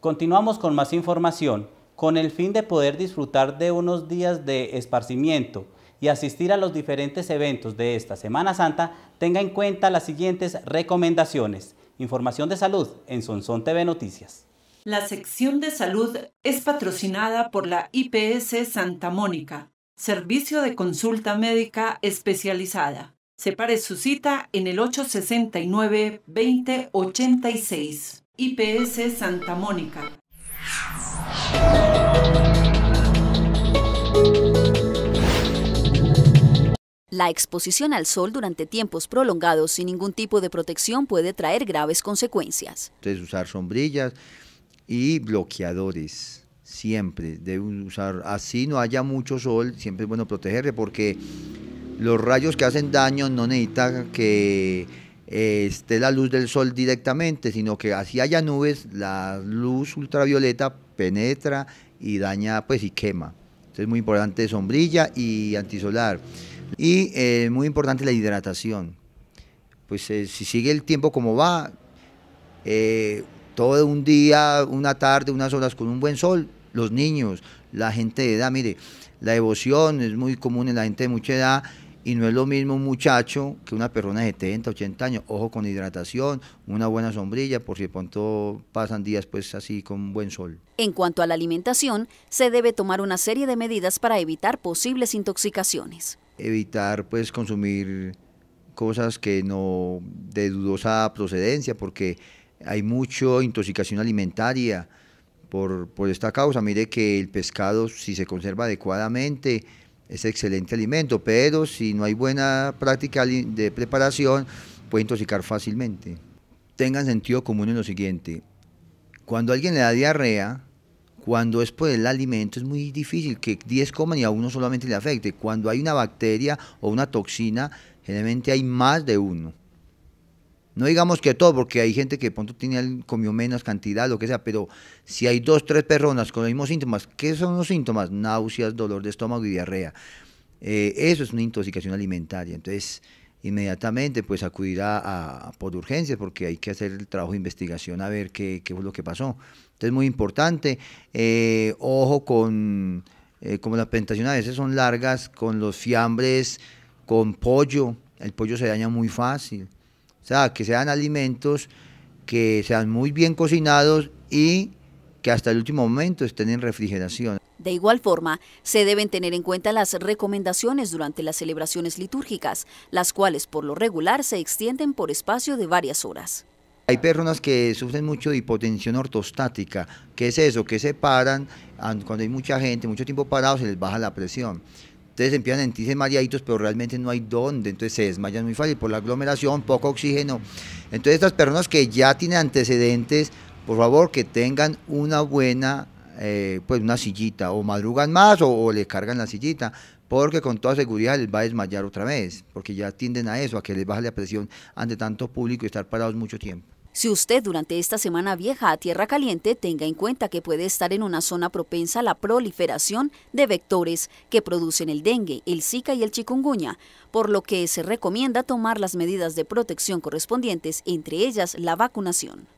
Continuamos con más información, con el fin de poder disfrutar de unos días de esparcimiento y asistir a los diferentes eventos de esta Semana Santa, tenga en cuenta las siguientes recomendaciones. Información de salud en Sonsón TV Noticias. La sección de salud es patrocinada por la IPS Santa Mónica, servicio de consulta médica especializada. Separe su cita en el 869-2086. IPS Santa Mónica. La exposición al sol durante tiempos prolongados sin ningún tipo de protección puede traer graves consecuencias. Entonces usar sombrillas y bloqueadores, siempre. Debe usar, así no haya mucho sol, siempre es bueno protegerle porque los rayos que hacen daño no necesitan que este, la luz del sol directamente, sino que así haya nubes, la luz ultravioleta penetra y daña, pues y quema. Entonces muy importante sombrilla y antisolar. Y eh, muy importante la hidratación. Pues eh, si sigue el tiempo como va, eh, todo un día, una tarde, unas horas con un buen sol, los niños, la gente de edad, mire, la devoción es muy común en la gente de mucha edad y no es lo mismo un muchacho que una persona de 70, 80 años. Ojo con hidratación, una buena sombrilla, por si de pronto pasan días pues así con buen sol. En cuanto a la alimentación, se debe tomar una serie de medidas para evitar posibles intoxicaciones. Evitar pues consumir cosas que no de dudosa procedencia porque hay mucha intoxicación alimentaria por, por esta causa. Mire que el pescado si se conserva adecuadamente es excelente alimento, pero si no hay buena práctica de preparación, puede intoxicar fácilmente. Tengan sentido común en lo siguiente. Cuando alguien le da diarrea, cuando es por el alimento es muy difícil que 10 coman y a uno solamente le afecte. Cuando hay una bacteria o una toxina, generalmente hay más de uno. No digamos que todo, porque hay gente que de pronto tiene, comió menos cantidad, lo que sea, pero si hay dos, tres personas con los mismos síntomas, ¿qué son los síntomas? Náuseas, dolor de estómago y diarrea. Eh, eso es una intoxicación alimentaria. Entonces, inmediatamente pues acudirá a, por urgencia porque hay que hacer el trabajo de investigación a ver qué, qué fue lo que pasó. Entonces muy importante, eh, ojo con, eh, como las presentaciones a veces son largas, con los fiambres, con pollo, el pollo se daña muy fácil. O sea, que sean alimentos que sean muy bien cocinados y que hasta el último momento estén en refrigeración. De igual forma, se deben tener en cuenta las recomendaciones durante las celebraciones litúrgicas, las cuales por lo regular se extienden por espacio de varias horas. Hay personas que sufren mucho de hipotensión ortostática. que es eso? Que se paran, cuando hay mucha gente, mucho tiempo parados, se les baja la presión. Ustedes empiezan a sentirse mareaditos, pero realmente no hay dónde, entonces se desmayan muy fácil por la aglomeración, poco oxígeno. Entonces estas personas que ya tienen antecedentes, por favor que tengan una buena, eh, pues una sillita, o madrugan más o, les le cargan la sillita, porque con toda seguridad les va a desmayar otra vez, porque ya tienden a eso, a que les baje la presión ante tanto público y estar parados mucho tiempo. Si usted durante esta semana vieja a tierra caliente, tenga en cuenta que puede estar en una zona propensa a la proliferación de vectores que producen el dengue, el zika y el chikungunya, por lo que se recomienda tomar las medidas de protección correspondientes, entre ellas la vacunación.